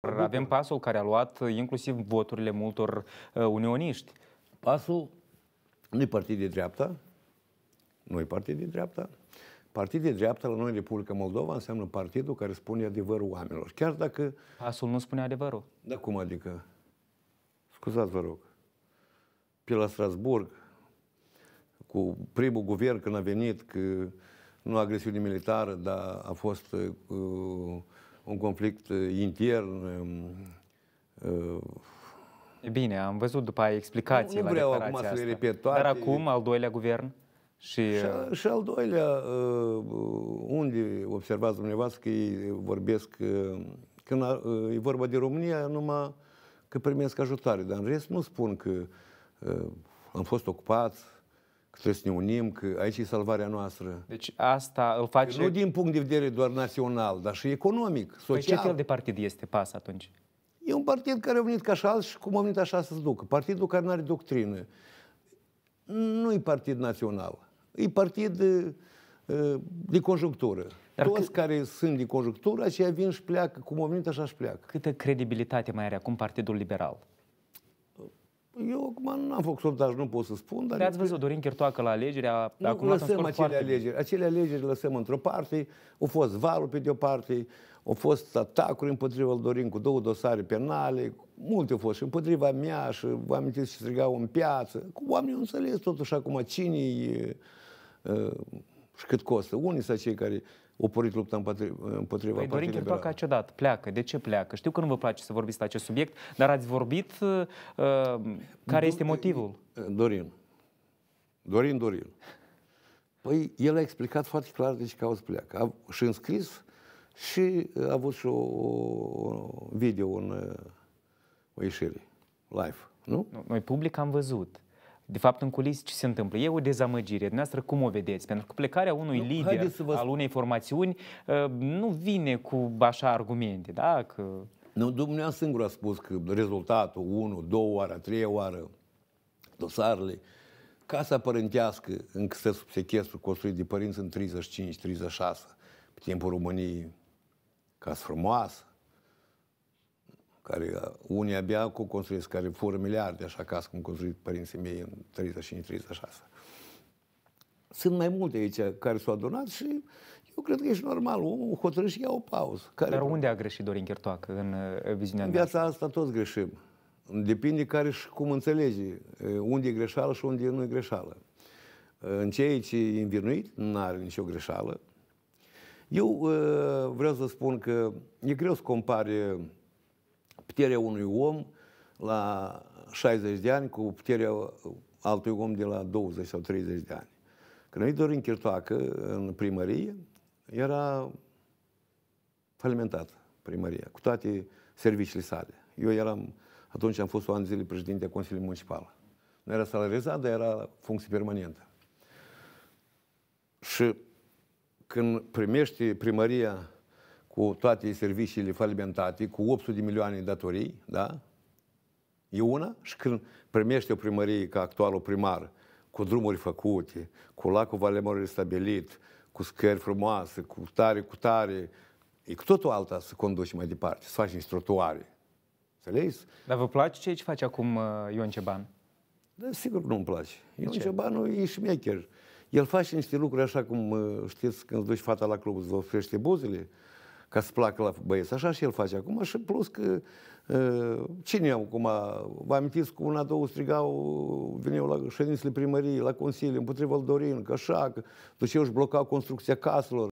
Avem pasul care a luat uh, inclusiv voturile multor uh, unioniști. Pasul nu e partid de dreapta, nu e partid de dreapta. Partid de dreapta la noi Republica Moldova înseamnă partidul care spune adevărul oamenilor. Chiar dacă... Pasul nu spune adevărul. Da, cum adică? Scuzați, vă rog. Pe la Strasburg, cu primul guvern când a venit, că nu agresiune militară, dar a fost uh, un conflict uh, intern. Um, uh, e bine, am văzut după aia explicații nu, nu vreau la acum asta. să le repet toate. Dar acum, al doilea guvern? Și, și, și al doilea, uh, unde observați dumneavoastră că ei vorbesc, când e vorba de România, numai că primesc ajutare, dar în rest nu spun că am fost ocupați, că trebuie să ne unim, că aici e salvarea noastră. Deci asta îl face... Nu din punct de vedere doar național, dar și economic, social. Păi ce fel de partid este PAS atunci? E un partid care a venit ca așa și cum a venit așa să se ducă. Partidul care nu are doctrină. Nu e partid național. E partid uh, uh, de conjunctură. Dar Toți că... care sunt de conjunctură, aceia vin și pleacă. Cum a venit, așa și pleacă. Câtă credibilitate mai are acum Partidul Liberal? Eu acum nu am făcut sondaj, nu pot să spun. Dar Ați văzut, Dorin Chirtoacă la alegeri a nu, acum lăsăm acele foarte... alegeri. Acele alegeri lăsăm într-o parte, au fost valul pe de-o parte, au fost atacuri împotriva lui Dorin cu două dosare penale, multe au fost și împotriva mea și vă amintiți ce strigau în piață. Cu oamenii au înțeles totuși acum cine e, uh, și cât costă. Unii sunt cei care oporit lupta împotriva Păi Dorin Liberal. Chirtoacă a cedat, pleacă. De ce pleacă? Știu că nu vă place să vorbiți la acest subiect, dar ați vorbit uh, care Do- este motivul? Dorin. Dorin, Dorin. Păi el a explicat foarte clar de ce cauți pleacă. A, și înscris și a avut și o, o video în uh, o ieșire live, nu? Noi public am văzut de fapt, în culis ce se întâmplă? E o dezamăgire. Dumneavoastră cum o vedeți? Pentru că plecarea unui nu, lider vă... al unei formațiuni ă, nu vine cu așa argumente, da? Că... Nu, dumneavoastră singur a spus că rezultatul, 1, 2 oară, 3 oară, dosarele, casa părintească încă stă subsechestru construit de părinți în 35-36, pe timpul României, casă frumoasă, care unii abia cu construiesc, care fură miliarde, așa ca cum construit părinții mei în 35-36. Sunt mai multe aici care s-au adunat și eu cred că ești normal, omul hotărâș și ia o pauză. Care Dar unde a greșit Dorin Chertoac în uh, viziunea În viața asta toți greșim. Depinde care și cum înțelege uh, unde e greșeală și unde nu e greșeală. Uh, în ceea ce e învinuit, nu are nicio greșeală. Eu vreau să spun că e greu să compare puterea unui om la 60 de ani cu puterea altui om de la 20 sau 30 de ani. Când a venit Dorin Chirtoacă în primărie, era falimentat primăria, cu toate serviciile sale. Eu eram, atunci am fost o an zile președinte a Consiliului Municipal. Nu era salarizat, dar era funcție permanentă. Și când primește primăria cu toate serviciile falimentate, cu 800 de milioane datorii, da? E una și când primește o primărie ca actualul primar, cu drumuri făcute, cu lacul Valemorului stabilit, cu scări frumoase, cu tare, cu tare, e cu totul alta să conduci mai departe, să faci niște trotuare. Înțelegi? Dar vă place ce face acum uh, Ion Ceban? Da, sigur nu-mi place. Ion ce? Cebanu e șmecher. El face niște lucruri așa cum, uh, știți, când duci fata la club, îți ofrește buzele, ca să placă la băieți. Așa și el face acum și plus că ă, Cine acum, vă amintiți cu una, două strigau, veneau la ședințele primăriei, la consiliu, împotriva Dorin, că așa, că duceau deci și blocau construcția caselor.